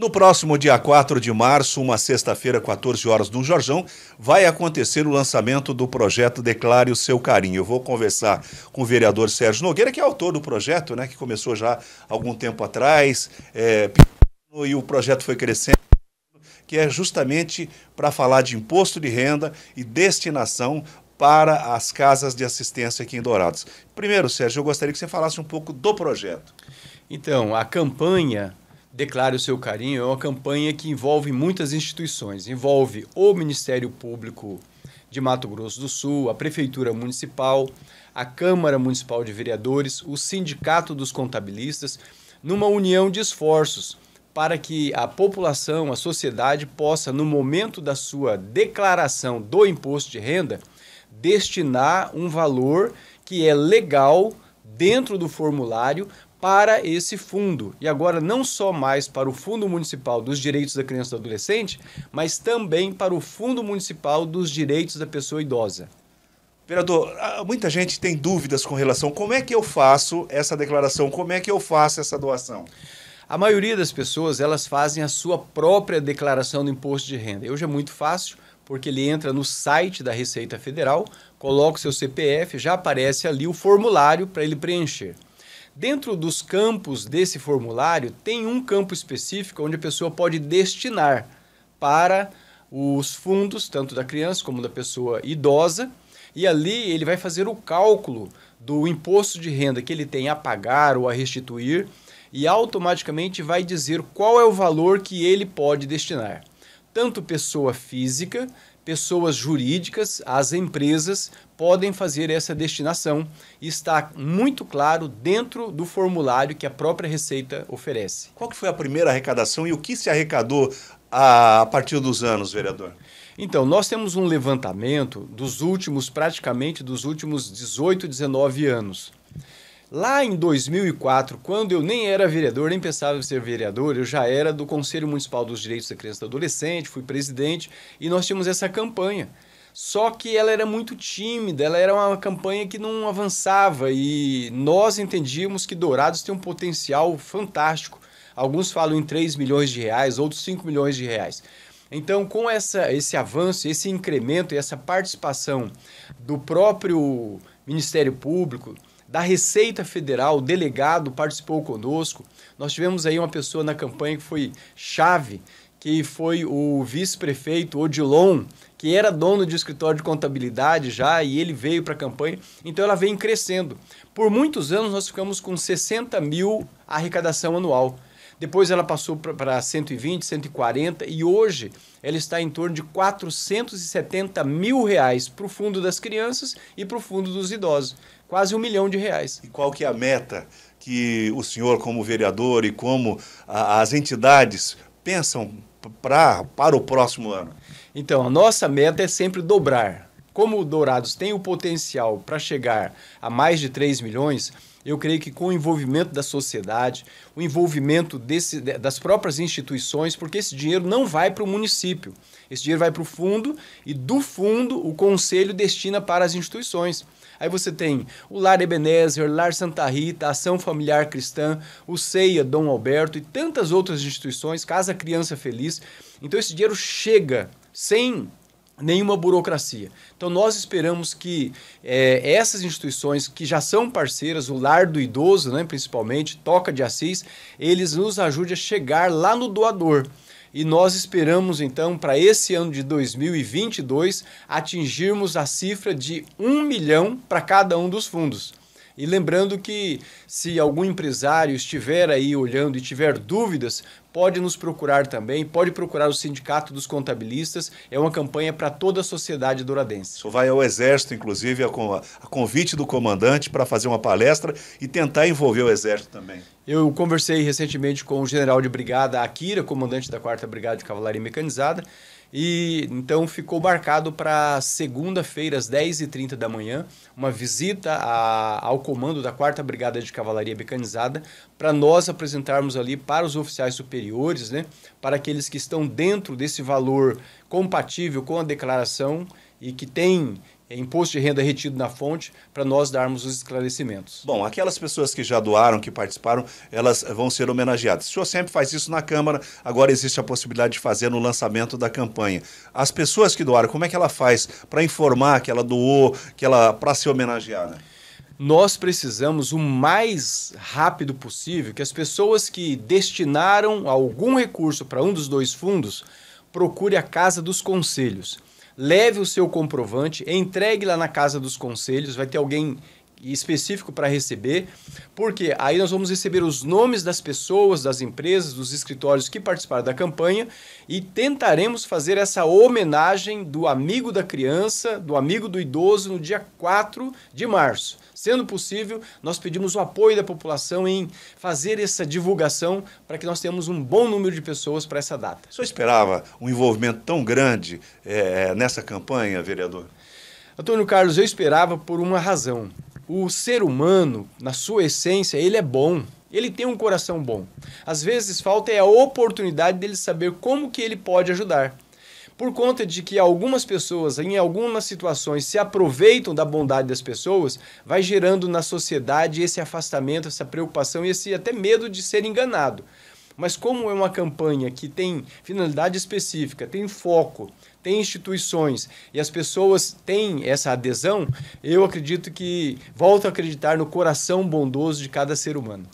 No próximo dia 4 de março, uma sexta-feira, 14 horas, no Jorjão, vai acontecer o lançamento do projeto Declare o Seu Carinho. Eu vou conversar com o vereador Sérgio Nogueira, que é autor do projeto, né, que começou já algum tempo atrás, é, e o projeto foi crescendo que é justamente para falar de imposto de renda e destinação para as casas de assistência aqui em Dourados. Primeiro, Sérgio, eu gostaria que você falasse um pouco do projeto. Então, a campanha Declare o seu carinho é uma campanha que envolve muitas instituições. Envolve o Ministério Público de Mato Grosso do Sul, a Prefeitura Municipal, a Câmara Municipal de Vereadores, o Sindicato dos Contabilistas, numa união de esforços para que a população, a sociedade possa, no momento da sua declaração do imposto de renda, destinar um valor que é legal dentro do formulário para esse fundo. E agora não só mais para o Fundo Municipal dos Direitos da Criança e do Adolescente, mas também para o Fundo Municipal dos Direitos da Pessoa Idosa. Vereador, ah, muita gente tem dúvidas com relação como é que eu faço essa declaração, como é que eu faço essa doação. A maioria das pessoas, elas fazem a sua própria declaração do imposto de renda. hoje é muito fácil, porque ele entra no site da Receita Federal, coloca o seu CPF, já aparece ali o formulário para ele preencher. Dentro dos campos desse formulário, tem um campo específico onde a pessoa pode destinar para os fundos, tanto da criança como da pessoa idosa, e ali ele vai fazer o cálculo do imposto de renda que ele tem a pagar ou a restituir e automaticamente vai dizer qual é o valor que ele pode destinar, tanto pessoa física pessoas jurídicas, as empresas, podem fazer essa destinação. Está muito claro dentro do formulário que a própria Receita oferece. Qual foi a primeira arrecadação e o que se arrecadou a partir dos anos, vereador? Então, nós temos um levantamento dos últimos, praticamente dos últimos 18, 19 anos. Lá em 2004, quando eu nem era vereador, nem pensava em ser vereador, eu já era do Conselho Municipal dos Direitos da Criança e do Adolescente, fui presidente e nós tínhamos essa campanha. Só que ela era muito tímida, ela era uma campanha que não avançava e nós entendíamos que Dourados tem um potencial fantástico. Alguns falam em 3 milhões de reais, outros 5 milhões de reais. Então, com essa, esse avanço, esse incremento e essa participação do próprio Ministério Público, da Receita Federal, o delegado participou conosco. Nós tivemos aí uma pessoa na campanha que foi chave, que foi o vice-prefeito Odilon, que era dono de escritório de contabilidade já e ele veio para a campanha. Então ela vem crescendo. Por muitos anos nós ficamos com 60 mil arrecadação anual. Depois ela passou para 120, 140 e hoje ela está em torno de 470 mil reais para o fundo das crianças e para o fundo dos idosos. Quase um milhão de reais. E qual que é a meta que o senhor, como vereador e como a, as entidades pensam pra, para o próximo ano? Então, a nossa meta é sempre dobrar. Como o Dourados tem o potencial para chegar a mais de 3 milhões, eu creio que com o envolvimento da sociedade, o envolvimento desse, das próprias instituições, porque esse dinheiro não vai para o município. Esse dinheiro vai para o fundo e do fundo o conselho destina para as instituições. Aí você tem o Lar Ebenezer, Lar Santa Rita, Ação Familiar Cristã, o CEIA Dom Alberto e tantas outras instituições, Casa Criança Feliz. Então esse dinheiro chega sem nenhuma burocracia. Então nós esperamos que é, essas instituições que já são parceiras, o Lar do Idoso, né, principalmente, Toca de Assis, eles nos ajudem a chegar lá no doador. E nós esperamos então para esse ano de 2022 atingirmos a cifra de um milhão para cada um dos fundos. E lembrando que se algum empresário estiver aí olhando e tiver dúvidas, pode nos procurar também, pode procurar o Sindicato dos Contabilistas. É uma campanha para toda a sociedade douradense. Isso vai ao Exército, inclusive, a, convite do comandante para fazer uma palestra e tentar envolver o Exército também. Eu conversei recentemente com o general de brigada Akira, comandante da 4 Brigada de Cavalaria Mecanizada. E então ficou marcado para segunda-feira, às 10h30 da manhã, uma visita a, ao comando da 4 Brigada de Cavalaria Mecanizada para nós apresentarmos ali para os oficiais superiores, né, para aqueles que estão dentro desse valor compatível com a declaração e que tem é, imposto de renda retido na fonte para nós darmos os esclarecimentos. Bom, aquelas pessoas que já doaram, que participaram, elas vão ser homenageadas. O senhor sempre faz isso na Câmara, agora existe a possibilidade de fazer no lançamento da campanha. As pessoas que doaram, como é que ela faz para informar que ela doou, que ela para ser homenageada? Nós precisamos o mais rápido possível que as pessoas que destinaram algum recurso para um dos dois fundos procure a Casa dos Conselhos leve o seu comprovante, entregue lá na casa dos conselhos, vai ter alguém específico para receber, porque aí nós vamos receber os nomes das pessoas, das empresas, dos escritórios que participaram da campanha e tentaremos fazer essa homenagem do amigo da criança, do amigo do idoso no dia 4 de março. Sendo possível, nós pedimos o apoio da população em fazer essa divulgação para que nós tenhamos um bom número de pessoas para essa data. O senhor esperava um envolvimento tão grande é, nessa campanha, vereador? Antônio Carlos, eu esperava por uma razão o ser humano, na sua essência, ele é bom. Ele tem um coração bom. Às vezes falta é a oportunidade dele saber como que ele pode ajudar. Por conta de que algumas pessoas, em algumas situações, se aproveitam da bondade das pessoas, vai gerando na sociedade esse afastamento, essa preocupação e esse até medo de ser enganado. Mas como é uma campanha que tem finalidade específica, tem foco, tem instituições e as pessoas têm essa adesão, eu acredito que volto a acreditar no coração bondoso de cada ser humano.